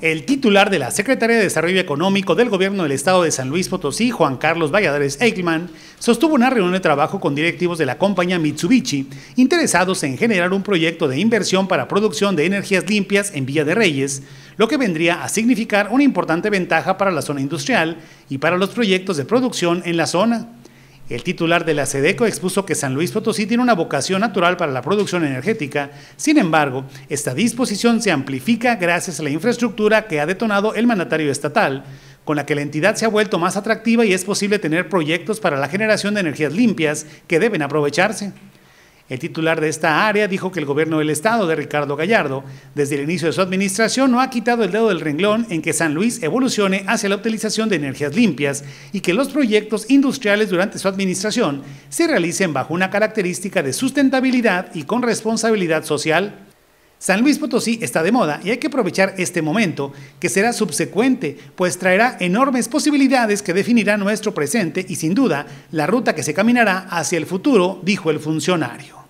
El titular de la Secretaría de Desarrollo Económico del Gobierno del Estado de San Luis Potosí, Juan Carlos Valladares Eichmann, sostuvo una reunión de trabajo con directivos de la compañía Mitsubishi, interesados en generar un proyecto de inversión para producción de energías limpias en Villa de Reyes, lo que vendría a significar una importante ventaja para la zona industrial y para los proyectos de producción en la zona. El titular de la SEDECO expuso que San Luis Potosí tiene una vocación natural para la producción energética, sin embargo, esta disposición se amplifica gracias a la infraestructura que ha detonado el mandatario estatal, con la que la entidad se ha vuelto más atractiva y es posible tener proyectos para la generación de energías limpias que deben aprovecharse. El titular de esta área dijo que el gobierno del estado de Ricardo Gallardo, desde el inicio de su administración, no ha quitado el dedo del renglón en que San Luis evolucione hacia la utilización de energías limpias y que los proyectos industriales durante su administración se realicen bajo una característica de sustentabilidad y con responsabilidad social San Luis Potosí está de moda y hay que aprovechar este momento, que será subsecuente, pues traerá enormes posibilidades que definirán nuestro presente y sin duda la ruta que se caminará hacia el futuro, dijo el funcionario.